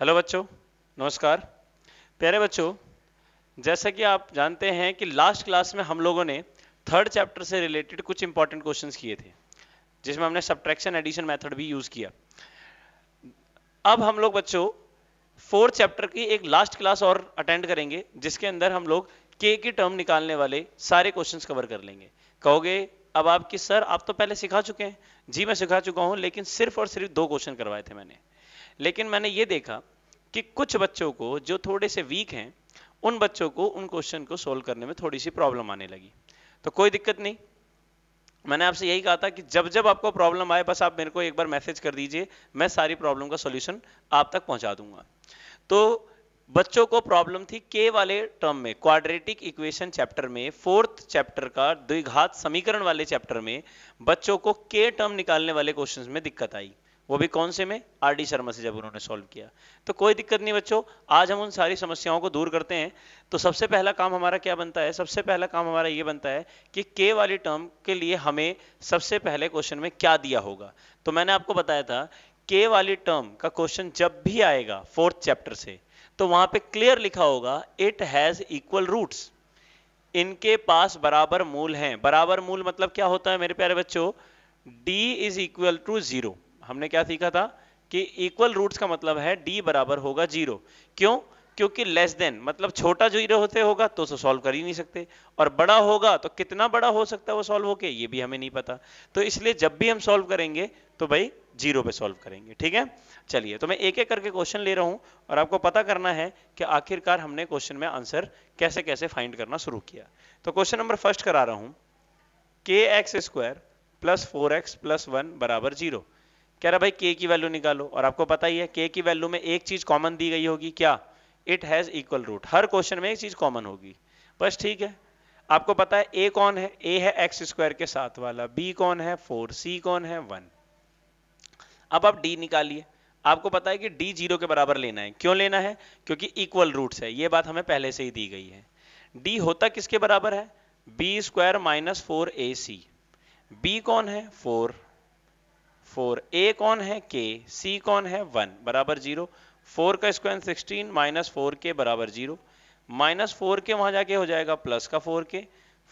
hello बच्चों नमस्कार प्यारे बच्चों जैसा कि आप जानते हैं कि लास्ट क्लास में हम लोगों ने थर्ड चैप्टर से रिलेटेड कुछ इंपॉर्टेंट क्वेश्चंस किए थे जिसमें हमने सब्ट्रैक्शन एडिशन मेथड भी यूज किया अब हम लोग बच्चों फोर्थ चैप्टर की एक लास्ट क्लास और अटेंड करेंगे जिसके अंदर हम लोग के की टर्म निकालने वाले सारे क्वेश्चन कवर कर लेंगे कहोगे अब आपकी सर आप तो पहले सिखा चुके हैं जी मैं सिखा चुका हूं लेकिन सिर्फ और सिर्फ दो क्वेश्चन करवाए थे मैंने लेकिन मैंने ये देखा कि कुछ बच्चों को जो थोड़े से वीक हैं उन बच्चों को उन क्वेश्चन को सोल्व करने में थोड़ी सी प्रॉब्लम आने लगी तो कोई दिक्कत नहीं मैंने आपसे यही कहा था कि जब जब आपको प्रॉब्लम आए बस आप मेरे को एक बार मैसेज कर दीजिए मैं सारी प्रॉब्लम का सोल्यूशन आप तक पहुंचा दूंगा तो बच्चों को प्रॉब्लम थी के वाले टर्म में क्वाड्रेटिक इक्वेशन चैप्टर में फोर्थ चैप्टर का द्विघात समीकरण वाले चैप्टर में बच्चों को के टर्म निकालने वाले क्वेश्चंस में दिक्कत आई वो भी कौन से में आर डी शर्मा से जब उन्होंने सॉल्व किया तो कोई दिक्कत नहीं बच्चों आज हम उन सारी समस्याओं को दूर करते हैं तो सबसे पहला काम हमारा क्या बनता है सबसे पहला काम हमारा ये बनता है कि के वाली टर्म के लिए हमें सबसे पहले क्वेश्चन में क्या दिया होगा तो मैंने आपको बताया था के वाली टर्म का क्वेश्चन जब भी आएगा फोर्थ चैप्टर से तो वहां पर क्लियर लिखा होगा इट हैज इक्वल रूट्स इनके पास बराबर मूल हैं बराबर मूल मतलब क्या होता है मेरे प्यारे बच्चों D is equal to zero हमने क्या सीखा था कि इक्वल रूट्स का मतलब है डी बराबर होगा जीरो क्यों क्योंकि लेस देन मतलब छोटा जीरो होते होगा तो उसे सॉल्व कर ही नहीं सकते और बड़ा होगा तो कितना बड़ा हो सकता है वो सॉल्व होके ये भी हमें नहीं पता तो इसलिए जब भी हम सॉल्व करेंगे तो भाई जीरो पे सॉल्व करेंगे ठीक है चलिए तो मैं एक एक करके क्वेश्चन ले रहा हूं और आपको पता करना है कि आखिरकार हमने क्वेश्चन में आंसर कैसे कैसे फाइंड करना शुरू किया तो क्वेश्चन नंबर फर्स्ट करा रहा हूं K x square plus four x plus one बराबर जीरो कह रहा भाई के की वैल्यू निकालो और आपको पता ही है के की वैल्यू में एक चीज कॉमन दी गई होगी क्या इट हैज इक्वल रूट हर क्वेश्चन में एक चीज कॉमन होगी बस ठीक है आपको पता है ए कौन है ए है एक्स स्क्वायर के साथ वाला बी कौन है फोर सी कौन है वन अब आप डी निकालिए आपको पता है कि डी जीरो के बराबर लेना है क्यों लेना है क्योंकि इक्वल रूट है ये बात हमें पहले से ही दी गई है डी होता किसके बराबर है बी स्क्वायर माइनस फोर ए सी बी कौन है फोर फोर ए कौन है के सी कौन है वन बराबर जीरो फोर का square sixteen minus four K बराबर जीरो माइनस फोर के वहां जाके हो जाएगा प्लस का फोर के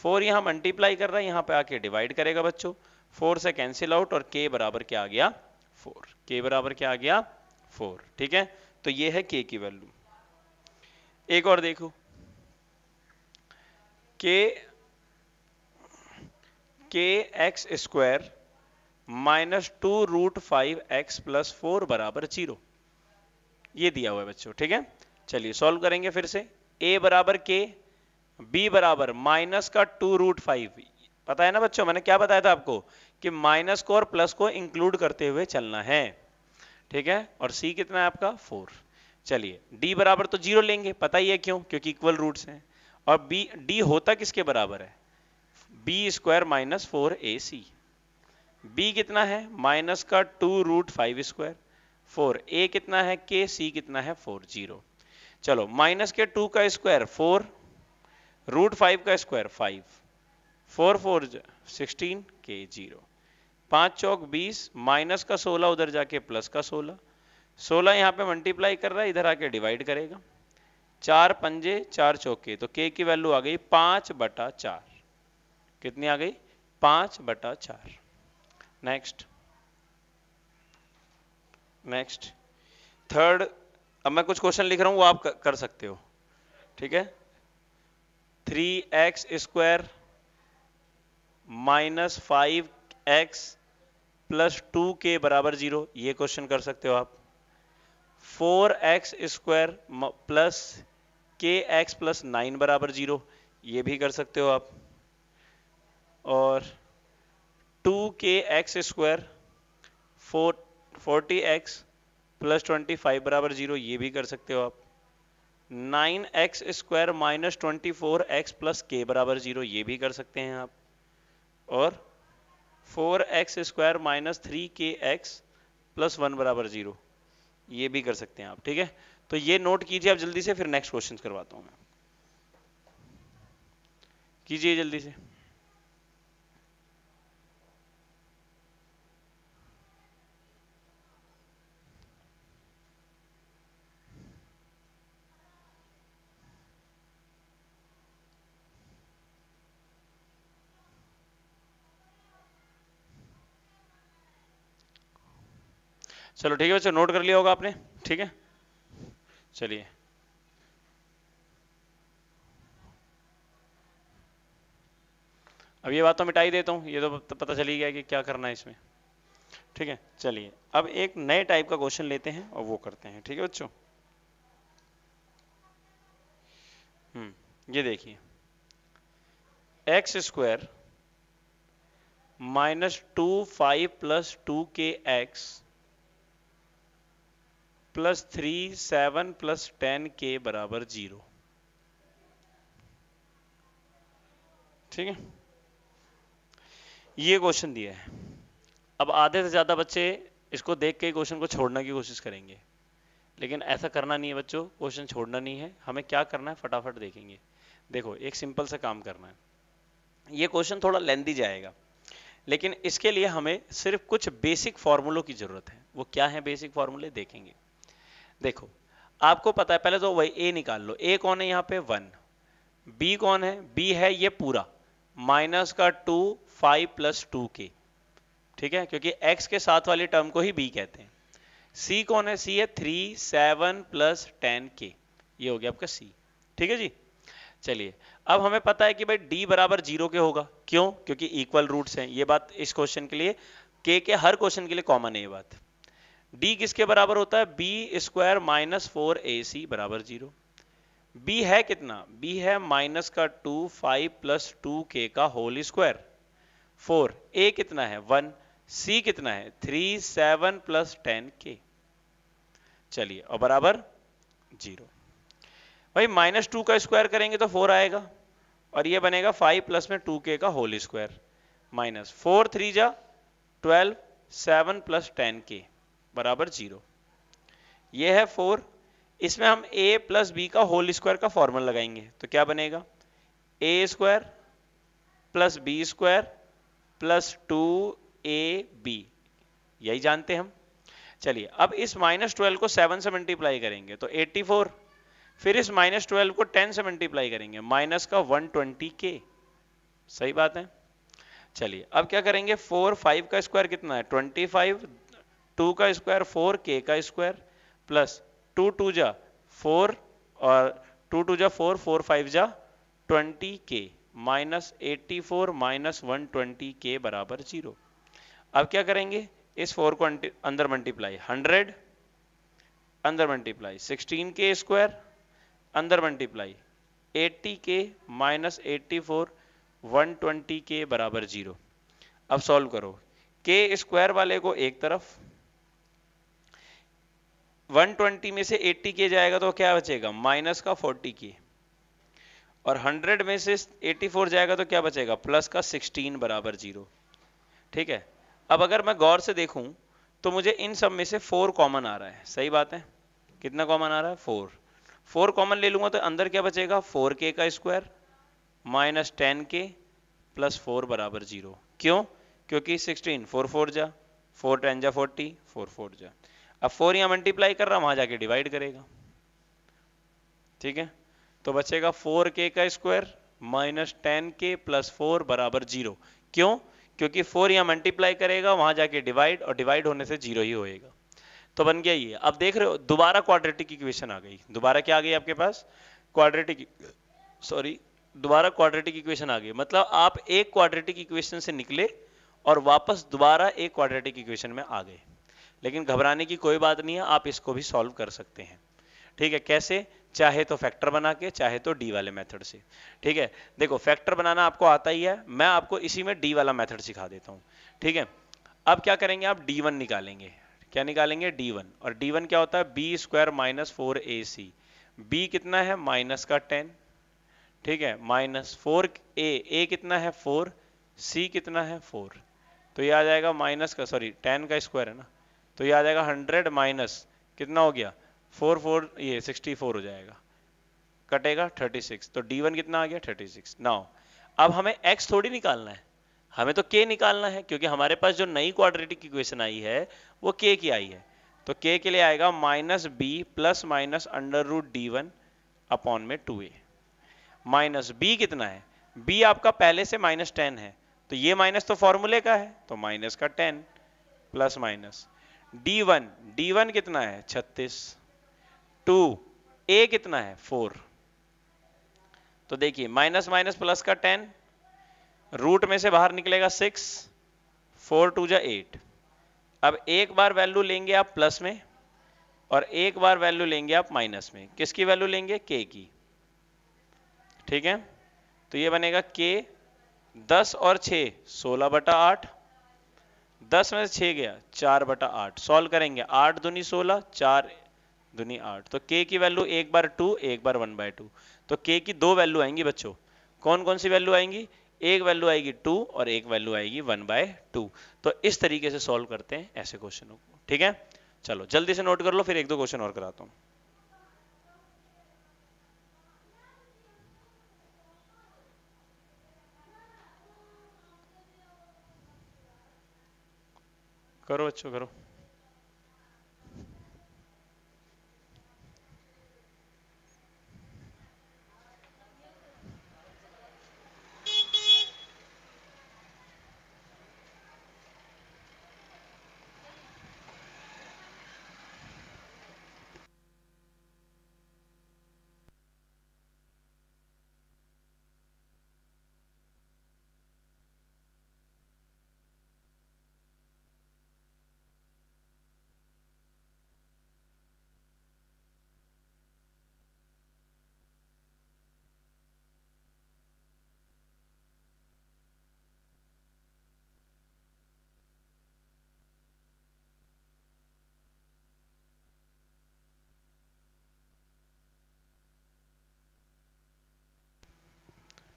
फोर यहां मल्टीप्लाई कर रहा है यहां पे आके डिवाइड करेगा बच्चों फोर से कैंसिल आउट और के बराबर क्या आ गया फोर के बराबर क्या आ गया फोर ठीक है तो ये है के की वैल्यू एक और देखो के K x square minus two root five X plus four बराबर जीरो ये दिया हुआ है बच्चों ठीक है चलिए सॉल्व करेंगे फिर से ए बराबर के बी बराबर माइनस का टू रूट फाइव पता है ना बच्चों मैंने क्या बताया था आपको कि माइनस को और प्लस को इंक्लूड करते हुए चलना है ठीक है और सी कितना है आपका फोर चलिए डी बराबर तो जीरो लेंगे पता ही है क्यों क्योंकि इक्वल रूट है और बी डी होता किसके बराबर है बी स्क्वायर माइनस फोर ए सी बी कितना है माइनस का two root five square four ए कितना है के सी कितना है फोर जीरो चलो माइनस के टू का स्क्वायर फोर रूट फाइव का square five four four sixteen K zero पांच चौक बीस माइनस का सोलह उधर जाके प्लस का सोलह सोलह यहां पे मल्टीप्लाई कर रहा है इधर आके डिवाइड करेगा चार पंजे चार चौके तो के की वैल्यू आ गई पांच बटा चार कितनी आ गई पांच बटा चार नेक्स्ट नेक्स्ट थर्ड अब मैं कुछ क्वेश्चन लिख रहा हूं वो आप कर सकते हो ठीक है three X square minus five X plus two K बराबर जीरो ये क्वेश्चन कर सकते हो आप फोर एक्स स्क्वायर प्लस के एक्स प्लस नाइन बराबर जीरो ये भी कर सकते हो आप K x square four forty X plus twenty five बराबर जीरो ये भी कर सकते हो आप nine X square minus twenty four x plus K बराबर जीरो ये भी कर सकते हैं आप और four x square minus three K x plus one बराबर जीरो ये भी कर सकते हैं आप ठीक है तो ये नोट कीजिए आप जल्दी से फिर नेक्स्ट क्वेश्चन करवाता हूँ मैं कीजिए जल्दी से चलो ठीक है बच्चों नोट कर लिया होगा आपने ठीक है चलिए अब ये बात तो मिटाई देता हूँ ये तो पता चली गया कि क्या करना है इसमें ठीक है चलिए अब एक नए टाइप का क्वेश्चन लेते हैं और वो करते हैं ठीक है बच्चों हम्म ये देखिए X square minus two five plus two के x plus three seven plus ten K बराबर जीरो ठीक है ये क्वेश्चन दिया है अब आधे से ज़्यादा बच्चे इसको देख के क्वेश्चन को छोड़ने की कोशिश करेंगे लेकिन ऐसा करना नहीं है बच्चों क्वेश्चन छोड़ना नहीं है हमें क्या करना है फटाफट देखेंगे देखो एक सिंपल सा काम करना है ये क्वेश्चन थोड़ा लेंदी जाएगा लेकिन इसके लिए हमें सिर्फ कुछ बेसिक फॉर्मूलों की ज़रूरत है वो क्या है बेसिक फॉर्मूले देखेंगे देखो आपको पता है पहले तो वही ए निकाल लो ए कौन है यहाँ पे वन बी कौन है बी है ये पूरा माइनस का टू फाइव प्लस टू के ठीक है क्योंकि एक्स के साथ वाली टर्म को ही बी कहते हैं सी कौन है सी है थ्री सेवन प्लस टेन के ये हो गया आपका सी ठीक है जी चलिए अब हमें पता है कि भाई डी बराबर जीरो के होगा क्यों क्योंकि इक्वल रूट्स हैं ये बात इस क्वेश्चन के लिए के के हर क्वेश्चन के लिए कॉमन है ये बात डी किसके बराबर होता है बी स्क्वायर माइनस फोर ए सी बराबर जीरो बी है कितना बी है माइनस का to five plus two K का होल स्क्वायर फोर ए कितना है वन c कितना है थ्री सेवन प्लस टेन के चलिए और बराबर जीरो भाई माइनस टू का स्क्वायर करेंगे तो फोर आएगा और ये बनेगा फाइव प्लस में टू के का whole square minus four three जा twelve seven plus ten K बराबर जीरो ये है फोर इसमें हम a प्लस बी का होल स्क्वायर का फॉर्मूला लगाएंगे तो क्या बनेगा A square plus B square plus two A B यही जानते हम चलिए अब इस माइनस ट्वेल्व को सेवन से मल्टीप्लाई करेंगे तो एट्टी फोर फिर इस माइनस ट्वेल्व को टेन से मल्टीप्लाई करेंगे माइनस का वन ट्वेंटी के सही बात है चलिए अब क्या करेंगे फोर फाइव का स्क्वायर कितना है ट्वेंटी फाइव टू का स्क्वायर फोर के का स्क्वायर प्लस टू टू जा फोर और टू टू जा फोर फोर फाइव जा twenty K minus eighty four minus one twenty K बराबर जीरो अब क्या करेंगे इस फोर को अंदर मल्टीप्लाई हंड्रेड अंदर मल्टीप्लाई सिक्सटीन के स्क्वायर अंदर multiply eighty K minus eighty four one twenty K बराबर जीरो अब सॉल्व करो के स्क्वायर वाले को एक तरफ 120 में से 80 के जाएगा तो क्या बचेगा माइनस का 40 के और 100 में से 84 जाएगा तो क्या बचेगा प्लस का 16 बराबर जीरो ठीक है अब अगर मैं गौर से देखूं तो मुझे इन सब में से फोर कॉमन आ रहा है सही बात है कितना कॉमन आ रहा है फोर फोर कॉमन ले लूंगा तो अंदर क्या बचेगा फोर के का square minus ten k plus four बराबर जीरो क्यों क्योंकि सिक्सटीन फोर फोर जा फोर टेन जा फोर्टी फोर फोर जा अब फोर यहाँ मल्टीप्लाई कर रहा वहां जाके डिवाइड करेगा ठीक है तो बचेगा फोर के का square minus ten k plus four बराबर जीरो क्यों क्योंकि फोर यहां मल्टीप्लाई करेगा वहां जाके डिवाइड और डिवाइड होने से जीरो ही होएगा तो बन गया ये अब देख रहे हो दोबारा क्वाड्रेटिक इक्वेशन आ गई दोबारा क्या आ गई आपके पास क्वाड्रेटिक सॉरी e- दोबारा क्वाड्रेटिक इक्वेशन आ गई मतलब आप एक क्वाड्रेटिक इक्वेशन से निकले और वापस दोबारा एक क्वाड्रेटिक इक्वेशन में आ गए लेकिन घबराने की कोई बात नहीं है आप इसको भी सॉल्व कर सकते हैं ठीक है कैसे चाहे तो फैक्टर बना के चाहे तो डी वाले मेथड से ठीक है देखो फैक्टर बनाना आपको आता ही है मैं आपको इसी में डी वाला मेथड सिखा देता हूँ ठीक है अब क्या करेंगे आप डी वन निकालेंगे क्या निकालेंगे डी वन और डी वन क्या होता है बी स्क्वायर माइनस फोर ए सी बी कितना है माइनस का टेन ठीक है माइनस फोर ए ए कितना है फोर सी कितना है फोर तो ये आ जाएगा माइनस का सॉरी टेन का स्क्वायर है ना तो ये आ जाएगा हंड्रेड माइनस कितना हो गया फोर फोर ये सिक्सटी फोर हो जाएगा कटेगा थर्टी सिक्स तो डी वन कितना आ गया 36 सिक्स नाउ अब हमें x थोड़ी निकालना है हमें तो के निकालना है क्योंकि हमारे पास जो नई क्वाड्रेटिक इक्वेशन आई है वो के की आई है तो k के लिए आएगा minus b plus minus under root D one upon में टू ए माइनस बी कितना है बी आपका पहले से माइनस टेन है तो ये माइनस तो फॉर्मूले का है तो माइनस का ten plus minus D one D one कितना है छत्तीस टू ए कितना है फोर तो देखिए माइनस माइनस प्लस का टेन रूट में से बाहर निकलेगा सिक्स फोर टू जा एट अब एक बार वैल्यू लेंगे आप प्लस में और एक बार वैल्यू लेंगे आप माइनस में किसकी वैल्यू लेंगे के की ठीक है तो ये बनेगा के दस और 6, 16 बटा आठ दस में से छः गया चार बटा आठ सोल्व करेंगे आठ दुनी सोलह चार दुनी आठ तो के की वैल्यू एक बार टू एक बार वन बाय टू तो के की दो वैल्यू आएंगी बच्चों कौन कौन सी वैल्यू आएंगी एक वैल्यू आएगी टू और एक वैल्यू आएगी वन बाय टू तो इस तरीके से सॉल्व करते हैं ऐसे क्वेश्चनों को ठीक है चलो जल्दी से नोट कर लो फिर एक दो क्वेश्चन और कराता हूँ करो बच्चों करो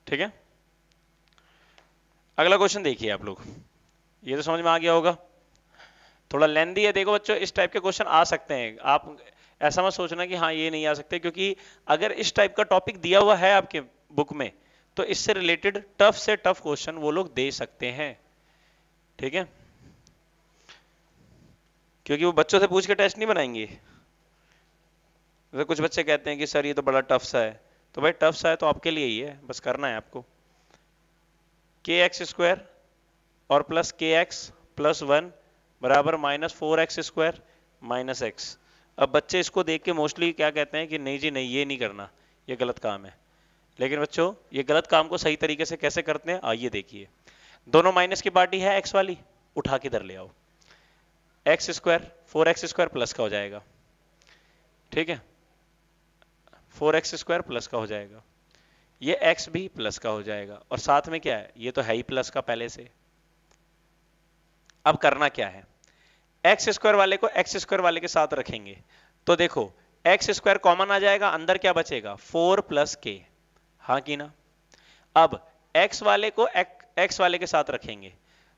ठीक है अगला क्वेश्चन देखिए आप लोग ये तो समझ में आ गया होगा थोड़ा लेंदी है देखो बच्चों इस टाइप के क्वेश्चन आ सकते हैं आप ऐसा मत सोचना कि हाँ ये नहीं आ सकते क्योंकि अगर इस टाइप का टॉपिक दिया हुआ है आपके बुक में तो इससे रिलेटेड टफ से टफ क्वेश्चन वो लोग दे सकते हैं ठीक है क्योंकि वो बच्चों से पूछ के टेस्ट नहीं बनाएंगे तो कुछ बच्चे कहते हैं कि सर ये तो बड़ा टफ सा है तो भाई टफ सा है तो आपके लिए ही है बस करना है आपको के एक्स स्क्वायर और प्लस के एक्स प्लस वन बराबर minus four x square minus x अब बच्चे इसको देख के मोस्टली क्या कहते हैं कि नहीं जी नहीं ये नहीं करना ये गलत काम है लेकिन बच्चों ये गलत काम को सही तरीके से कैसे करते हैं आइए देखिए दोनों माइनस की पार्टी है एक्स वाली उठा के इधर ले आओ x square four x square plus का हो जाएगा ठीक है फोर एक्स स्क्वायर प्लस का हो जाएगा ये x भी प्लस का हो जाएगा और साथ में क्या है ये तो है ही प्लस का पहले से अब करना क्या है एक्स स्क्वायर वाले को एक्स स्क्वायर वाले के साथ रखेंगे तो देखो एक्स स्क्वायर कॉमन आ जाएगा अंदर क्या बचेगा फोर प्लस के हाँ कि ना अब एक्स वाले को एक्स वाले के साथ रखेंगे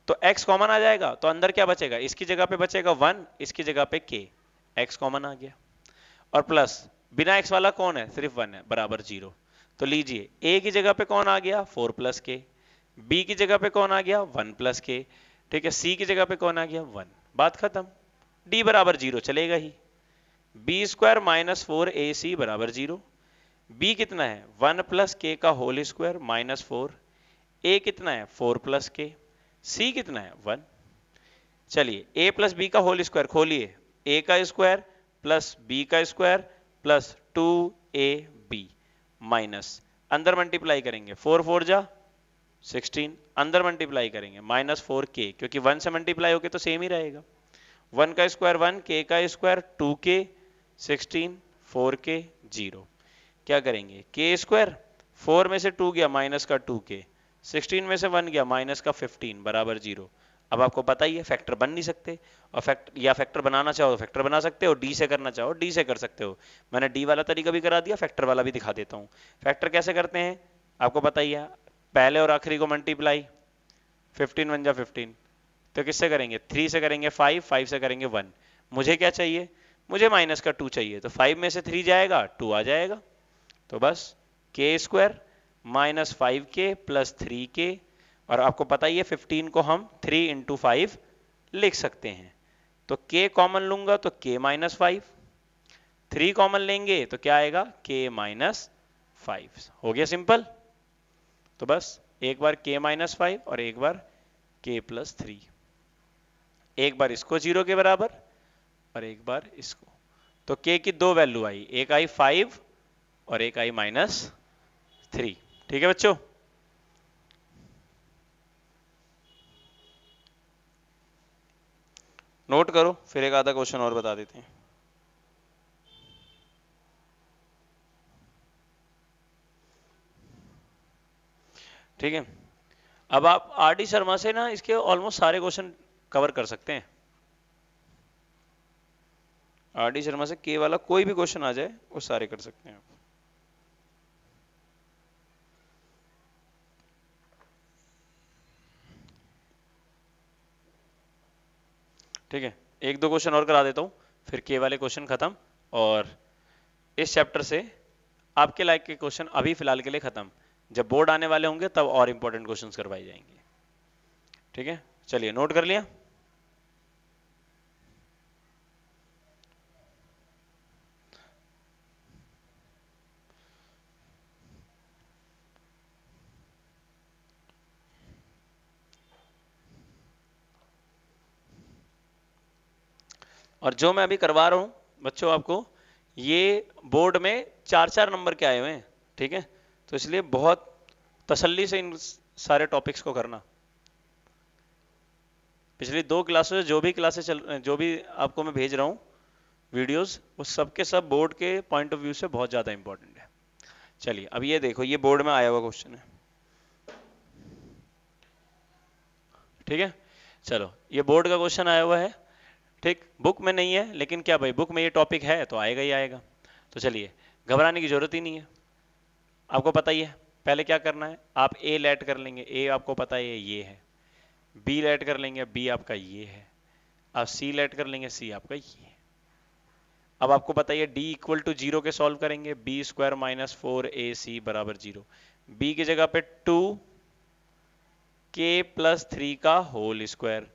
तो एक्स कॉमन आ जाएगा तो अंदर क्या बचेगा इसकी जगह पे बचेगा वन इसकी जगह पे के एक्स कॉमन आ गया और प्लस बिना एक्स वाला कौन है सिर्फ वन है बराबर जीरो तो लीजिए ए की जगह पे कौन आ गया फोर प्लस के बी की जगह पे कौन आ गया वन प्लस के ठीक है सी की जगह पे कौन आ गया वन बात खत्म डी बराबर जीरो चलेगा ही बी स्क्वायर माइनस फोर ए सी बराबर जीरो बी कितना है वन प्लस के का होल स्क्वायर माइनस फोर ए कितना है फोर प्लस के सी कितना है वन चलिए ए प्लस बी का होल स्क्वायर खोलिए ए का स्क्वायर प्लस बी का स्क्वायर प्लस टू ए बी माइनस अंदर मल्टीप्लाई करेंगे फोर फोर जा सिक्सटीन अंदर मल्टीप्लाई करेंगे माइनस फोर के क्योंकि वन से मल्टीप्लाई होके तो सेम ही रहेगा वन का स्क्वायर वन के का square two k sixteen four k zero क्या करेंगे के स्क्वायर फोर में से टू गया माइनस का टू के सिक्सटीन में से वन गया माइनस का फिफ्टीन बराबर जीरो अब आपको पता ही है फैक्टर बन नहीं सकते और फैक्ट या फैक्टर बनाना चाहो तो फैक्टर बना सकते हो डी से करना चाहो डी से कर सकते हो मैंने डी वाला तरीका भी करा दिया फैक्टर वाला भी दिखा देता हूँ फैक्टर कैसे करते हैं आपको पता ही है पहले और आखिरी को मल्टीप्लाई फिफ्टीन वन जा फिफ्टीन तो किससे करेंगे थ्री से करेंगे फाइव फाइव से करेंगे वन मुझे क्या चाहिए मुझे माइनस का टू चाहिए तो फाइव में से थ्री जाएगा टू आ जाएगा तो बस k square minus five k plus three k और आपको पता ही है 15 को हम 3 इंटू फाइव लिख सकते हैं तो k कॉमन लूंगा तो k minus five three common लेंगे तो क्या आएगा k माइनस फाइव हो गया सिंपल तो बस एक बार k माइनस फाइव और एक बार k प्लस थ्री एक बार इसको जीरो के बराबर और एक बार इसको तो k की दो वैल्यू आई एक आई फाइव और एक आई माइनस थ्री ठीक है बच्चों नोट करो फिर एक आधा क्वेश्चन और बता देते हैं ठीक है अब आप आर डी शर्मा से ना इसके ऑलमोस्ट सारे क्वेश्चन कवर कर सकते हैं आर डी शर्मा से के वाला कोई भी क्वेश्चन आ जाए वो सारे कर सकते हैं आप ठीक है एक दो क्वेश्चन और करा देता हूँ फिर के वाले क्वेश्चन खत्म और इस चैप्टर से आपके लाइक के क्वेश्चन अभी फिलहाल के लिए खत्म जब बोर्ड आने वाले होंगे तब और इंपॉर्टेंट क्वेश्चन करवाए जाएंगे ठीक है चलिए नोट कर लिया और जो मैं अभी करवा रहा हूँ बच्चों आपको ये बोर्ड में चार चार नंबर के आए हुए हैं ठीक है तो इसलिए बहुत तसल्ली से इन सारे टॉपिक्स को करना पिछली दो क्लासों से जो भी क्लासेस चल जो भी आपको मैं भेज रहा हूँ वीडियोस वो सब के सब बोर्ड के पॉइंट ऑफ व्यू से बहुत ज़्यादा इंपॉर्टेंट है चलिए अब ये देखो ये बोर्ड में आया हुआ क्वेश्चन है ठीक है चलो ये बोर्ड का क्वेश्चन आया हुआ है ठीक बुक में नहीं है लेकिन क्या भाई बुक में ये टॉपिक है तो आएगा ही आएगा तो चलिए घबराने की जरूरत ही नहीं है आपको पता ही है पहले क्या करना है आप ए लेट कर लेंगे ए आपको पता है ये है बी लेट कर लेंगे बी आपका ये है आप सी लेट कर लेंगे सी आपका ये है अब आपको बताइए डी इक्वल टू जीरो के सॉल्व करेंगे बी स्क्वायर माइनस फोर ए सी बराबर जीरो बी की जगह पे टू के प्लस थ्री का होल स्क्वायर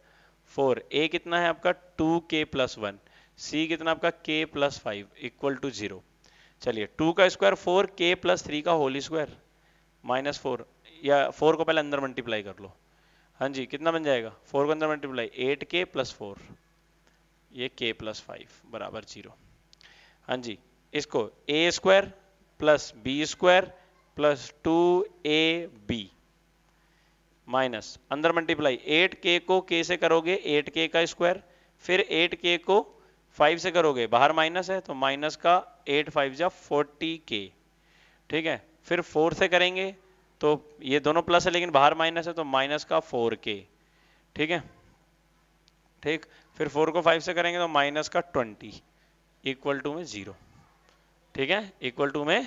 फोर ए कितना है आपका टू के प्लस वन सी कितना आपका k plus five equal to zero चलिए टू का square four k plus three का होल स्क्वायर माइनस फोर या फोर को पहले अंदर मल्टीप्लाई कर लो हाँ जी कितना बन जाएगा फोर को अंदर multiply eight k plus four ये के प्लस फाइव बराबर जीरो हाँ जी इसको a square plus B square plus two A b minus अंदर मल्टीप्लाई एट के को के से करोगे एट के का स्क्वायर फिर एट के को फाइव से करोगे बाहर माइनस है तो माइनस का एट फाइव जा फोर्टी के ठीक है फिर फोर से करेंगे तो ये दोनों प्लस है लेकिन बाहर माइनस है तो माइनस का फोर के ठीक है ठीक फिर फोर को फाइव से करेंगे तो माइनस का ट्वेंटी इक्वल टू में जीरो ठीक है इक्वल टू में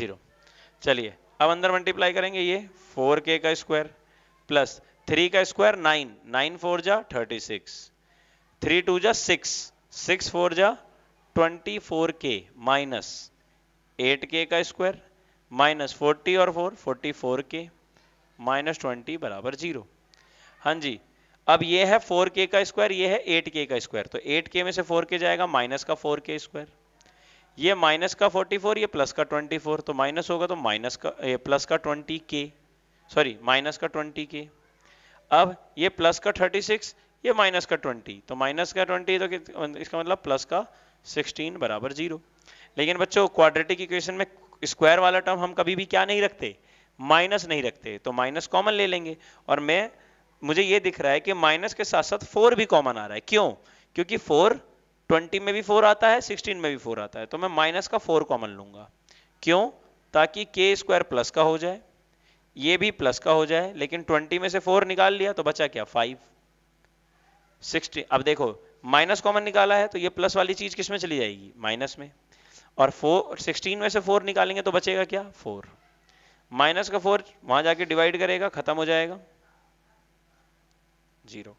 जीरो चलिए अब अंदर मल्टीप्लाई करेंगे ये फोर के का स्क्वायर प्लस थ्री का स्क्वायर नाइन नाइन फोर जा थर्टी सिक्स थ्री टू जा सिक्स सिक्स फोर जा twenty four k minus eight k का स्क्वायर माइनस फोर्टी और four forty four k minus twenty बराबर जीरो हाँ जी अब ये है फोर के का स्क्वायर ये है एट के का स्क्वायर तो एट के में से फोर के जाएगा माइनस का फोर के स्क्वायर ये माइनस का फोर्टी फोर ये प्लस का ट्वेंटी फोर तो माइनस होगा तो माइनस का प्लस का ट्वेंटी के सॉरी माइनस का ट्वेंटी के अब ये प्लस का थर्टी सिक्स ये माइनस का ट्वेंटी तो माइनस का ट्वेंटी तो इसका मतलब प्लस का सिक्सटीन बराबर जीरो लेकिन बच्चों क्वाड्रेटिक इक्वेशन में स्क्वायर वाला टर्म हम कभी भी क्या नहीं रखते माइनस नहीं रखते तो माइनस कॉमन ले लेंगे और मैं मुझे ये दिख रहा है कि माइनस के साथ साथ फोर भी कॉमन आ रहा है क्यों क्योंकि फोर ट्वेंटी में भी फोर आता है सिक्सटीन में भी फोर आता है तो मैं माइनस का फोर कॉमन लूंगा क्यों ताकि के स्क्वायर प्लस का हो जाए ये भी प्लस का हो जाए लेकिन ट्वेंटी में से फोर निकाल लिया तो बचा क्या फाइव 60, अब देखो माइनस कॉमन निकाला है तो ये प्लस वाली चीज किसमें चली जाएगी माइनस में और फोर सिक्सटीन में से फोर निकालेंगे तो बचेगा क्या फोर माइनस का फोर वहां जाके डिवाइड करेगा खत्म हो जाएगा जीरो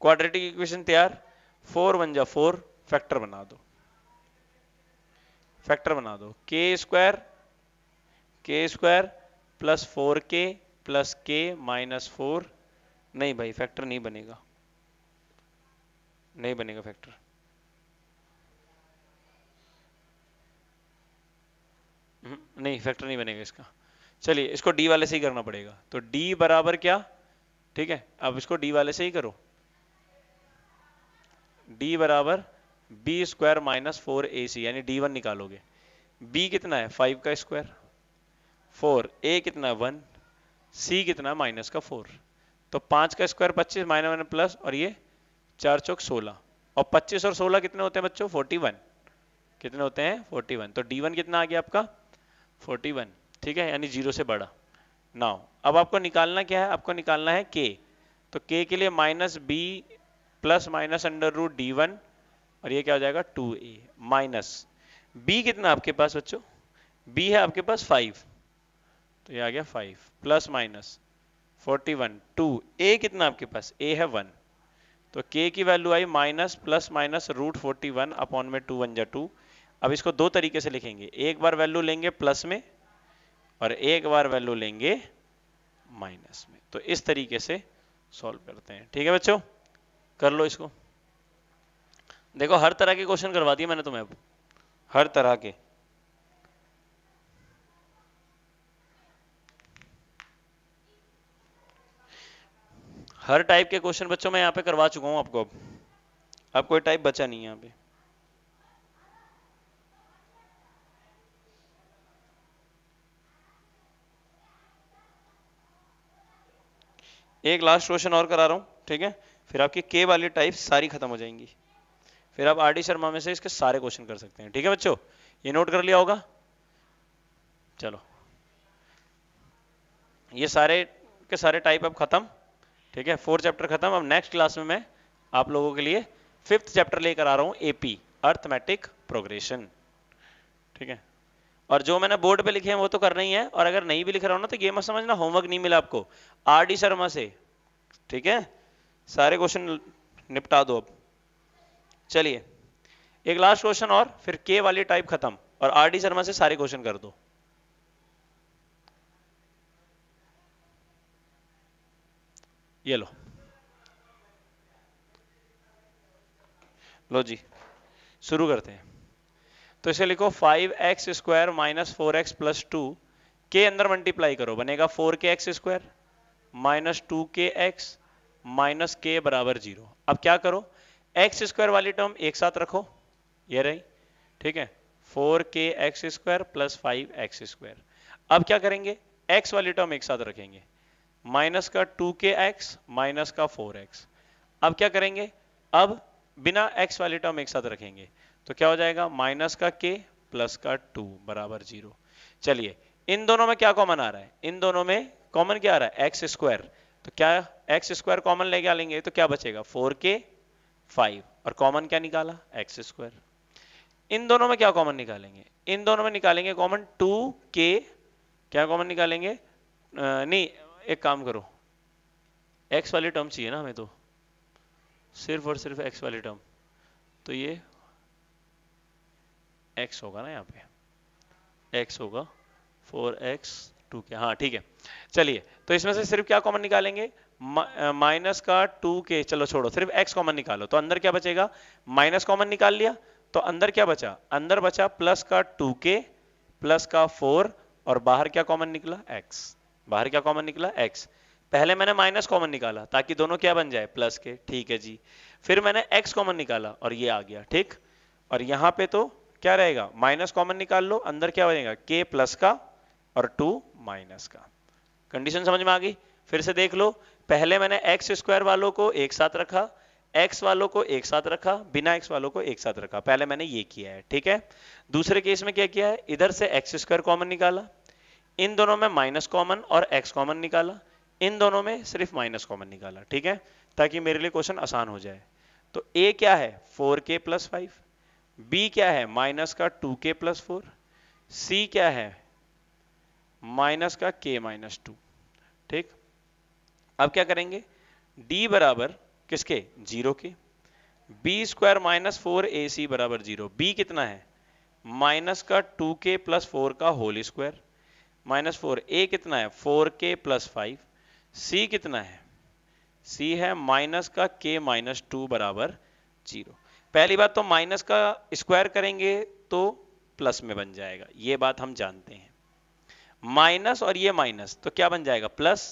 क्वाड्रेटिक इक्वेशन तैयार फोर वन जा फोर फैक्टर बना दो फैक्टर बना दो k square k square plus four k plus k minus four नहीं भाई फैक्टर नहीं बनेगा नहीं बनेगा फैक्टर हम्म, नहीं फैक्टर नहीं बनेगा इसका चलिए इसको डी वाले से ही करना पड़ेगा तो डी बराबर क्या ठीक है अब इसको डी वाले से ही करो डी बराबर बी स्क्वायर माइनस फोर ए सी यानी डी वन निकालोगे बी कितना है फाइव का स्क्वायर फोर ए कितना वन सी कितना माइनस का फोर तो पांच का स्क्वायर पच्चीस माइनस वन प्लस और ये चार चौक सोलह और पच्चीस और सोलह कितने होते हैं बच्चों फोर्टी वन कितने होते हैं फोर्टी वन तो डी वन कितना आ गया आपका फोर्टी वन ठीक है यानी जीरो से बड़ा नाउ अब आपको निकालना क्या है आपको निकालना है के तो के के लिए minus b plus minus under root D one और ये क्या हो जाएगा टू ए माइनस बी कितना आपके पास बच्चों बी है आपके पास फाइव तो ये आ गया five plus minus forty one two a कितना आपके पास ए है वन तो के की वैल्यू आई minus plus minus root forty one upon में टू वन जा टू अब इसको दो तरीके से लिखेंगे एक बार वैल्यू लेंगे प्लस में और एक बार वैल्यू लेंगे माइनस में तो इस तरीके से सॉल्व करते हैं ठीक है बच्चों कर लो इसको देखो हर तरह के क्वेश्चन करवा दिए मैंने तुम्हें अब हर तरह के हर टाइप के क्वेश्चन बच्चों मैं यहाँ पे करवा चुका हूँ आपको अब अब कोई टाइप बचा नहीं है यहाँ पे एक लास्ट क्वेश्चन और करा रहा हूँ ठीक है फिर आपकी के वाली टाइप सारी खत्म हो जाएंगी फिर आप आरडी शर्मा में से इसके सारे क्वेश्चन कर सकते हैं ठीक है बच्चों ये नोट कर लिया होगा चलो ये सारे के सारे टाइप अब खत्म ठीक है फोर्थ चैप्टर खत्म अब नेक्स्ट क्लास में मैं आप लोगों के लिए फिफ्थ चैप्टर लेकर आ रहा हूं एपी अर्थमेटिक प्रोग्रेशन ठीक है और जो मैंने बोर्ड पे लिखे हैं वो तो कर रही है और अगर नहीं भी लिख रहा हूं ना तो ये मत समझना होमवर्क नहीं मिला आपको आर डी शर्मा से ठीक है सारे क्वेश्चन निपटा दो अब चलिए एक लास्ट क्वेश्चन और फिर के वाली टाइप खत्म और आर डी शर्मा से सारे क्वेश्चन कर दो ये लो लो जी शुरू करते हैं तो इसे लिखो five x square minus four x plus two k अंदर मल्टीप्लाई करो बनेगा four k x square minus two के एक्स माइनस के बराबर जीरो अब क्या करो एक्स स्क्वायर वाली टर्म एक साथ रखो ये रही ठीक है four k x square plus five x square अब क्या करेंगे एक्स वाली टर्म एक साथ रखेंगे माइनस का टू के एक्स माइनस का फोर एक्स अब क्या करेंगे अब बिना एक्स वाली टर्म एक साथ रखेंगे तो क्या हो जाएगा माइनस का के प्लस का टू बराबर जीरो चलिए इन दोनों में क्या कॉमन आ रहा है इन दोनों में कॉमन क्या आ रहा है एक्स स्क्वायर तो क्या एक्स स्क्वायर कॉमन लेके आ लेंगे तो क्या बचेगा फोर के फाइव और कॉमन क्या निकाला एक्स स्क्वायर इन दोनों में क्या कॉमन निकालेंगे इन दोनों में निकालेंगे कॉमन टू के क्या कॉमन निकालेंगे नहीं एक काम करो एक्स वाली टर्म चाहिए ना हमें तो सिर्फ और सिर्फ एक्स वाली टर्म तो ये एक्स होगा ना यहाँ पे x होगा फोर एक्स टू के हाँ ठीक है चलिए तो इसमें से सिर्फ क्या कॉमन निकालेंगे माइनस का टू के चलो छोड़ो सिर्फ एक्स कॉमन निकालो तो अंदर क्या बचेगा माइनस कॉमन निकाल लिया तो अंदर क्या बचा अंदर बचा प्लस का टू के प्लस का फोर और बाहर क्या कॉमन निकला एक्स बाहर क्या कॉमन निकला एक्स पहले मैंने माइनस कॉमन निकाला ताकि दोनों क्या बन जाए प्लस के ठीक है जी फिर मैंने एक्स कॉमन निकाला और ये आ गया ठीक और यहां पे तो क्या रहेगा माइनस कॉमन निकाल लो अंदर क्या बनेगा के प्लस का और टू माइनस का कंडीशन समझ में आ गई फिर से देख लो पहले मैंने एक्स स्क्वायर वालों को एक साथ रखा एक्स वालों को एक साथ रखा बिना एक्स वालों को एक साथ रखा पहले मैंने ये किया है ठीक है दूसरे केस में क्या किया है इधर से एक्स स्क्वायर कॉमन निकाला इन दोनों में माइनस कॉमन और एक्स कॉमन निकाला इन दोनों में सिर्फ माइनस कॉमन निकाला ठीक है ताकि मेरे लिए क्वेश्चन आसान हो जाए तो ए क्या है four k plus five B क्या है माइनस का टू के प्लस फोर सी क्या है माइनस का के माइनस टू ठीक अब क्या करेंगे डी बराबर किसके जीरो के बी स्क्वायर माइनस फोर ए सी बराबर जीरो बी कितना है माइनस का टू के प्लस फोर का होल स्क्वायर माइनस फोर ए कितना है four k plus five C कितना है सी है माइनस का के माइनस टू बराबर जीरो पहली बात तो माइनस का स्क्वायर करेंगे तो प्लस में बन जाएगा ये बात हम जानते हैं माइनस और ये माइनस तो क्या बन जाएगा प्लस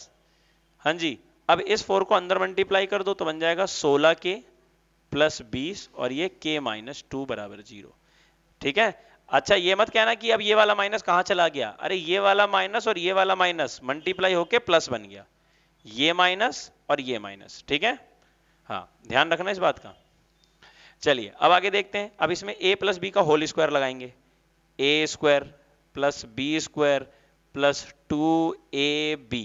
हाँ जी अब इस फोर को अंदर मल्टीप्लाई कर दो तो बन जाएगा सोलह के प्लस बीस और ये के माइनस टू बराबर जीरो ठीक है अच्छा ये मत कहना कि अब ये वाला माइनस कहाँ चला गया अरे ये वाला माइनस और ये वाला माइनस मल्टीप्लाई होके प्लस बन गया ये माइनस और ये माइनस ठीक है हाँ ध्यान रखना इस बात का चलिए अब आगे देखते हैं अब इसमें ए प्लस बी का होल स्क्वायर लगाएंगे a square plus B square plus two A b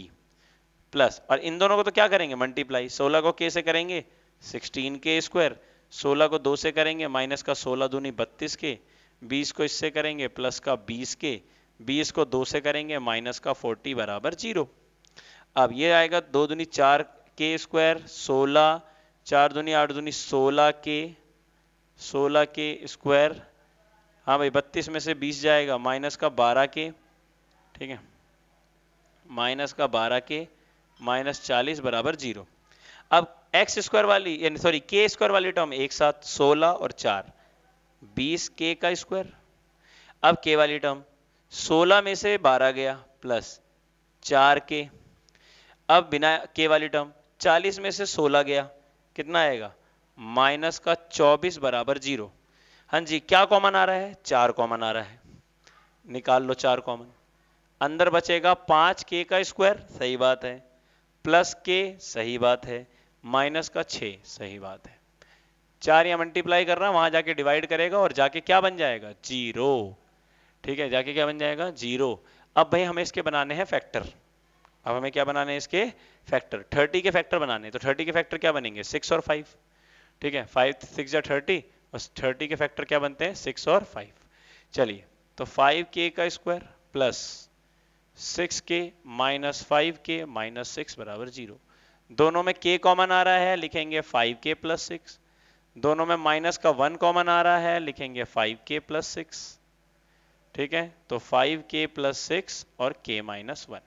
plus और इन दोनों को तो क्या करेंगे मल्टीप्लाई सोलह को के से करेंगे सिक्सटीन के स्क्वायर सोलह को दो से करेंगे माइनस का सोलह दूनी बत्तीस के बीस को इससे करेंगे प्लस का बीस के बीस को दो से करेंगे माइनस का फोर्टी बराबर जीरो अब ये आएगा दो दुनी चार के स्क्वायर सोलह चार दुनी आठ दुनी सोलह के सोलह के स्क्वायर हाँ भाई बत्तीस में से बीस जाएगा माइनस का बारह के ठीक है माइनस का बारह के माइनस चालीस बराबर जीरो अब एक्स स्क्वायर वाली यानी सॉरी के स्क्वायर वाली टर्म एक साथ सोलह और चार बीस के का स्क्वायर अब के वाली टर्म सोलह में से बारह गया प्लस चार के अब बिना के वाली टर्म चालीस में से सोलह गया कितना आएगा माइनस का चौबीस बराबर जीरो हाँ जी क्या कॉमन आ रहा है चार कॉमन आ रहा है निकाल लो चार कॉमन अंदर बचेगा पांच के का स्क्वायर सही बात है प्लस के सही बात है माइनस का छ सही बात है चार या मल्टीप्लाई कर रहा वहां जाके डिवाइड करेगा और जाके क्या बन जाएगा जीरो ठीक है जाके क्या बन जाएगा जीरो अब भाई हमें इसके बनाने हैं फैक्टर अब हमें क्या बनाने हैं इसके फैक्टर थर्टी के फैक्टर बनाने तो थर्टी के फैक्टर क्या बनेंगे सिक्स और फाइव ठीक है फाइव सिक्स या थर्टी और थर्टी के फैक्टर क्या बनते हैं सिक्स और फाइव चलिए तो फाइव के का square plus six k minus five k minus six बराबर जीरो दोनों में के कॉमन आ रहा है लिखेंगे फाइव के प्लस सिक्स दोनों में माइनस का वन कॉमन आ रहा है लिखेंगे फाइव के प्लस सिक्स ठीक है तो फाइव के प्लस सिक्स और के माइनस वन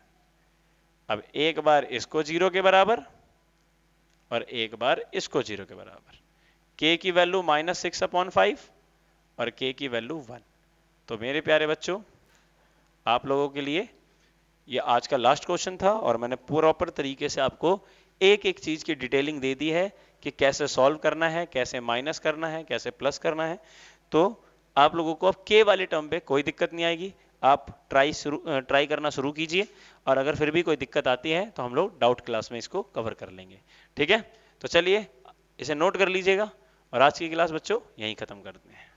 अब एक बार इसको जीरो के बराबर और एक बार इसको जीरो के बराबर के की value minus six upon five और के की वैल्यू वन तो मेरे प्यारे बच्चों आप लोगों के लिए ये आज का लास्ट क्वेश्चन था और मैंने प्रॉपर तरीके से आपको एक एक चीज की डिटेलिंग दे दी है कि कैसे सॉल्व करना है कैसे माइनस करना है कैसे प्लस करना है तो आप लोगों को अब के वाले टर्म पे कोई दिक्कत नहीं आएगी आप ट्राई शुरू ट्राई करना शुरू कीजिए और अगर फिर भी कोई दिक्कत आती है तो हम लोग डाउट क्लास में इसको कवर कर लेंगे ठीक है तो चलिए इसे नोट कर लीजिएगा और आज की क्लास बच्चों यहीं ख़त्म करते हैं